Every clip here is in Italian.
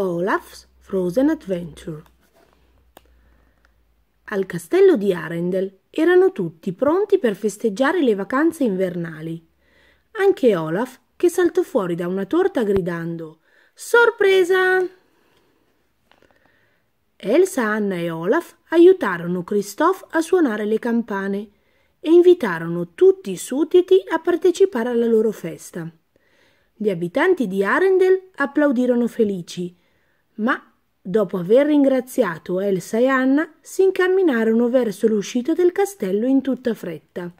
Olaf's Frozen Adventure. Al castello di Arendel erano tutti pronti per festeggiare le vacanze invernali. Anche Olaf, che saltò fuori da una torta gridando Sorpresa! Elsa, Anna e Olaf aiutarono Christoph a suonare le campane e invitarono tutti i sudditi a partecipare alla loro festa. Gli abitanti di Arendel applaudirono felici ma dopo aver ringraziato Elsa e Anna, si incamminarono verso l'uscita del castello in tutta fretta.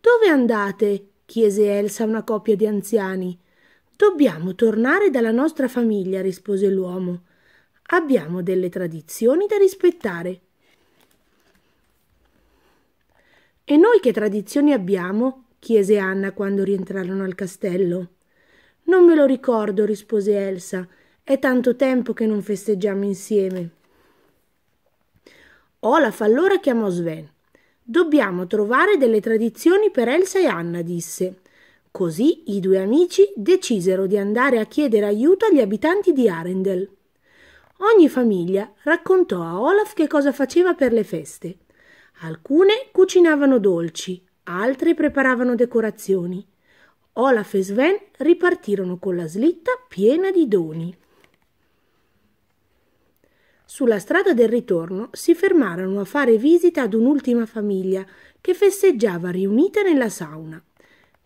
Dove andate? chiese Elsa a una coppia di anziani. Dobbiamo tornare dalla nostra famiglia, rispose l'uomo. Abbiamo delle tradizioni da rispettare. E noi che tradizioni abbiamo? chiese Anna quando rientrarono al castello. Non me lo ricordo, rispose Elsa. È tanto tempo che non festeggiamo insieme. Olaf allora chiamò Sven. Dobbiamo trovare delle tradizioni per Elsa e Anna, disse. Così i due amici decisero di andare a chiedere aiuto agli abitanti di Arendel. Ogni famiglia raccontò a Olaf che cosa faceva per le feste. Alcune cucinavano dolci, altre preparavano decorazioni. Olaf e Sven ripartirono con la slitta piena di doni. Sulla strada del ritorno si fermarono a fare visita ad un'ultima famiglia che festeggiava riunita nella sauna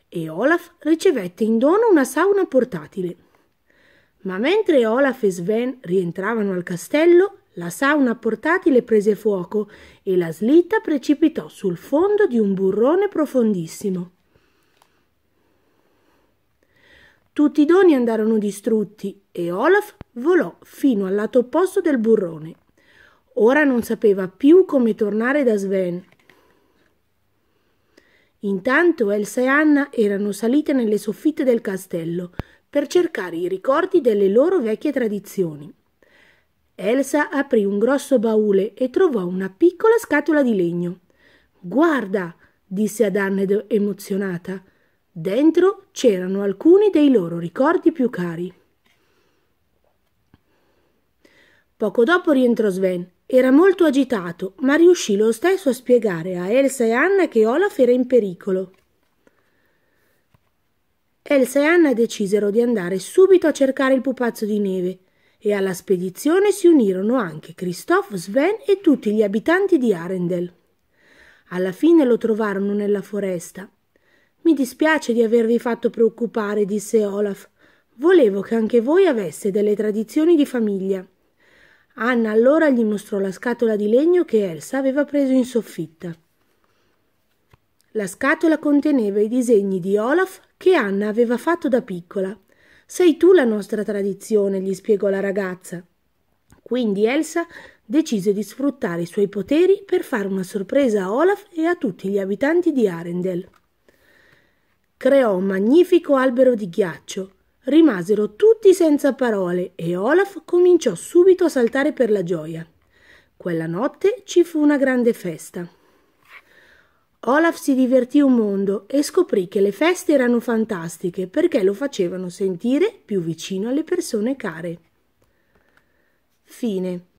e Olaf ricevette in dono una sauna portatile. Ma mentre Olaf e Sven rientravano al castello, la sauna portatile prese fuoco e la slitta precipitò sul fondo di un burrone profondissimo. Tutti i doni andarono distrutti e Olaf volò fino al lato opposto del burrone. Ora non sapeva più come tornare da Sven. Intanto Elsa e Anna erano salite nelle soffitte del castello per cercare i ricordi delle loro vecchie tradizioni. Elsa aprì un grosso baule e trovò una piccola scatola di legno. Guarda, disse ad Anna emozionata. Dentro c'erano alcuni dei loro ricordi più cari. Poco dopo rientrò Sven. Era molto agitato, ma riuscì lo stesso a spiegare a Elsa e Anna che Olaf era in pericolo. Elsa e Anna decisero di andare subito a cercare il pupazzo di neve e alla spedizione si unirono anche Christoph, Sven e tutti gli abitanti di Arendel. Alla fine lo trovarono nella foresta mi dispiace di avervi fatto preoccupare, disse Olaf. Volevo che anche voi avesse delle tradizioni di famiglia. Anna allora gli mostrò la scatola di legno che Elsa aveva preso in soffitta. La scatola conteneva i disegni di Olaf che Anna aveva fatto da piccola. Sei tu la nostra tradizione, gli spiegò la ragazza. Quindi Elsa decise di sfruttare i suoi poteri per fare una sorpresa a Olaf e a tutti gli abitanti di Arendel creò un magnifico albero di ghiaccio. Rimasero tutti senza parole e Olaf cominciò subito a saltare per la gioia. Quella notte ci fu una grande festa. Olaf si divertì un mondo e scoprì che le feste erano fantastiche perché lo facevano sentire più vicino alle persone care. Fine.